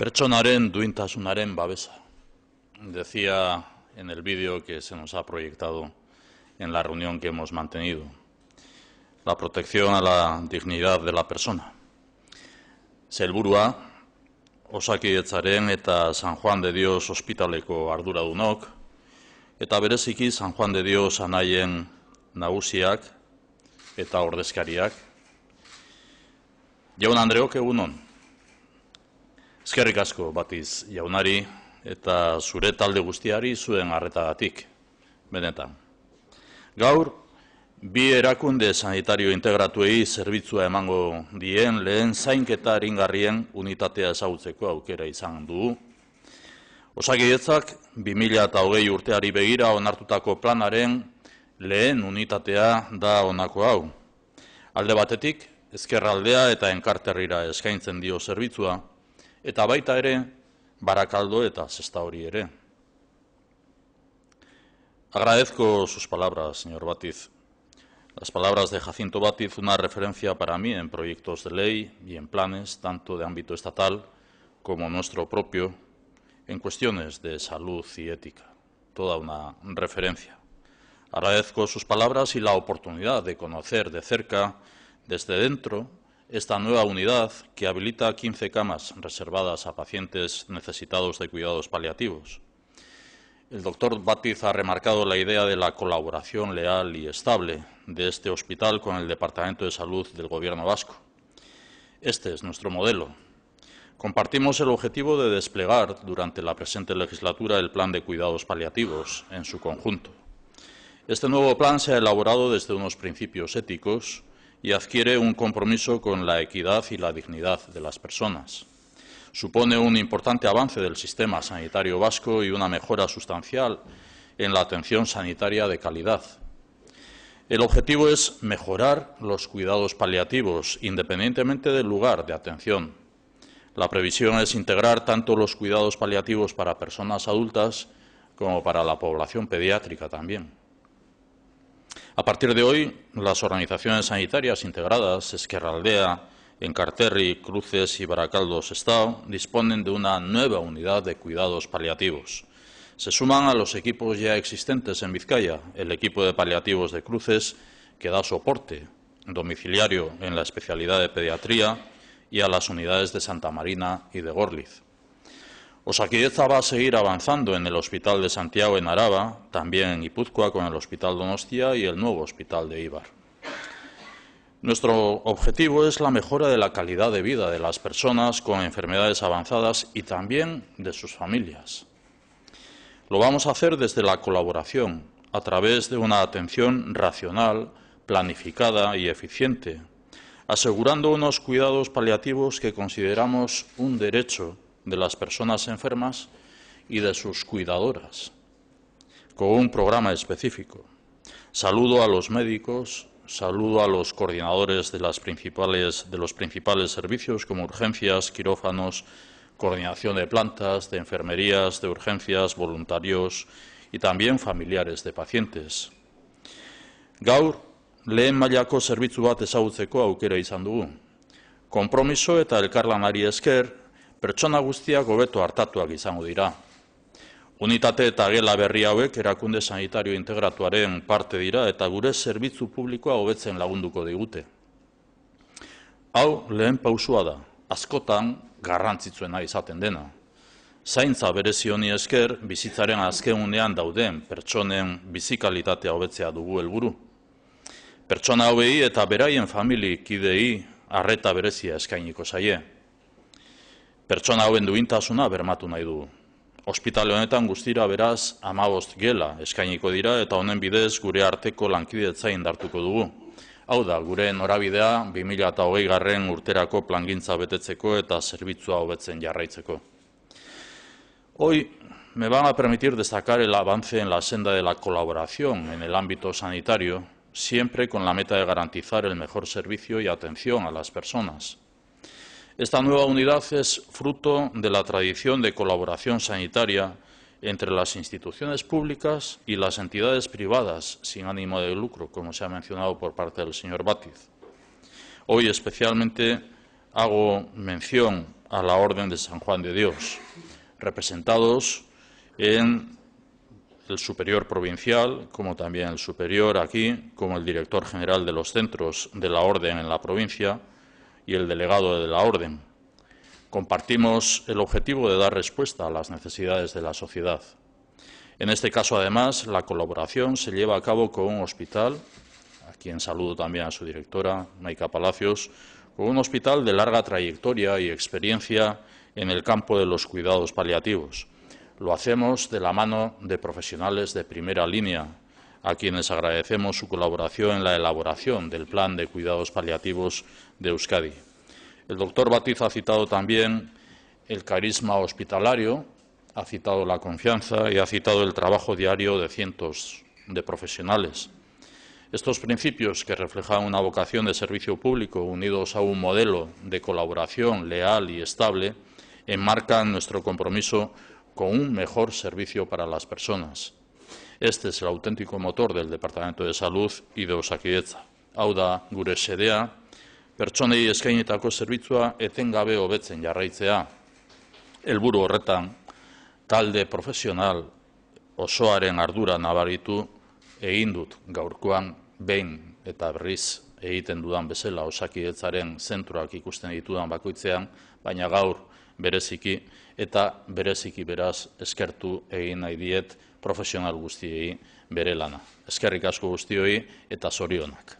pertsonaren duintasunaren babesa decía en el vídeo que se nos ha proyectado en la reunión que hemos mantenido la protección a la dignidad de la persona Zelburua, osakidetzaren eta san juan de dios hospitaleko arduradunok eta bereziki san juan de dios anaien nagusiak eta ordezkariak Jaun andreok egunon. Ezkerrik asko batiz jaunari eta zure talde guztiari zuen harretagatik, benetan. Gaur, bi erakunde sanitario integratuei zerbitzua emango dien lehen zainketa eringarrien unitatea esautzeko aukera izan du. Osakietzak, 2008 urteari begira onartutako planaren lehen unitatea da onako hau. Alde batetik, ezkerraldea eta enkarterrira eskaintzen dio zerbitzua, eta baita ere Agradezco sus palabras, señor Batiz. Las palabras de Jacinto Batiz, una referencia para mí en proyectos de ley y en planes, tanto de ámbito estatal como nuestro propio, en cuestiones de salud y ética. Toda una referencia. Agradezco sus palabras y la oportunidad de conocer de cerca, desde dentro, esta nueva unidad que habilita 15 camas reservadas a pacientes necesitados de cuidados paliativos. El doctor Batiz ha remarcado la idea de la colaboración leal y estable de este hospital con el Departamento de Salud del Gobierno vasco. Este es nuestro modelo. Compartimos el objetivo de desplegar durante la presente legislatura el Plan de Cuidados Paliativos en su conjunto. Este nuevo plan se ha elaborado desde unos principios éticos y adquiere un compromiso con la equidad y la dignidad de las personas. Supone un importante avance del sistema sanitario vasco y una mejora sustancial en la atención sanitaria de calidad. El objetivo es mejorar los cuidados paliativos, independientemente del lugar de atención. La previsión es integrar tanto los cuidados paliativos para personas adultas como para la población pediátrica también. A partir de hoy, las organizaciones sanitarias integradas Esquerraldea, Encarterri, Cruces y Baracaldos Estado disponen de una nueva unidad de cuidados paliativos. Se suman a los equipos ya existentes en Vizcaya, el equipo de paliativos de Cruces, que da soporte domiciliario en la especialidad de pediatría, y a las unidades de Santa Marina y de Gorliz. Osaquideza va a seguir avanzando en el Hospital de Santiago en Araba, también en Ipuzcoa con el Hospital Donostia y el nuevo Hospital de Ibar. Nuestro objetivo es la mejora de la calidad de vida de las personas con enfermedades avanzadas y también de sus familias. Lo vamos a hacer desde la colaboración, a través de una atención racional, planificada y eficiente, asegurando unos cuidados paliativos que consideramos un derecho de las personas enfermas y de sus cuidadoras, con un programa específico. Saludo a los médicos, saludo a los coordinadores de, las principales, de los principales servicios como urgencias, quirófanos, coordinación de plantas, de enfermerías, de urgencias, voluntarios y también familiares de pacientes. Gaur, lehen zerbitzu bat ezagutzeko aukera izan dugu. eta elkarlanari esker, pertsona guztiak hobeto hartatuak izango dira. Unitate eta gela berri hauek erakunde sanitario integratuaren parte dira eta gure zerbitzu publikoa hobetzen lagunduko digute. Hau lehen pausua da, askotan garrantzitsuena izaten dena. Zaintza berezi honi esker, bizitzaren azkenunean dauden pertsonen bizikalitatea hobetzea dugu helburu. Pertsona hauei eta beraien familiek arreta berezia eskainiko zaie. Pertsona hauen duintasuna bermatu nahi du. Hospitale honetan guztira beraz amabost gela eskainiko dira eta honen bidez gure arteko lankidetza indartuko dugu. Hau da, gure norabidea 2008 garren urterako plangintza betetzeko eta zerbitzua hobetzen jarraitzeko. Hoy me van a permitir destacar el avance en la senda de la colaboración en el ámbito sanitario, siempre con la meta de garantizar el mejor servicio y atención a las personas. Esta nueva unidad es fruto de la tradición de colaboración sanitaria entre las instituciones públicas y las entidades privadas sin ánimo de lucro, como se ha mencionado por parte del señor Batiz. Hoy especialmente hago mención a la Orden de San Juan de Dios, representados en el superior provincial, como también el superior aquí, como el director general de los centros de la Orden en la provincia, y el delegado de la Orden. Compartimos el objetivo de dar respuesta a las necesidades de la sociedad. En este caso, además, la colaboración se lleva a cabo con un hospital, a quien saludo también a su directora, naika Palacios, con un hospital de larga trayectoria y experiencia en el campo de los cuidados paliativos. Lo hacemos de la mano de profesionales de primera línea, a quienes agradecemos su colaboración en la elaboración del Plan de Cuidados Paliativos de Euskadi. El doctor Batiz ha citado también el carisma hospitalario, ha citado la confianza y ha citado el trabajo diario de cientos de profesionales. Estos principios, que reflejan una vocación de servicio público unidos a un modelo de colaboración leal y estable, enmarcan nuestro compromiso con un mejor servicio para las personas Este es el auténtico motor del Departamento de Salud y de Osakidetza. Hau da gure sedea, pertsonei eskainetako zerbitzua etengabe hobetzen jarraitzea. helburu horretan, talde profesional osoaren ardura nabaritu egin dut gaurkoan behin eta berriz egiten dudan bezala osakidetzaren zentroak ikusten ditudan bakoitzean, baina gaur bereziki eta bereziki beraz eskertu egin nahi diet profesional guztiei bere lana. Eskerrik asko guztioi eta zorionak.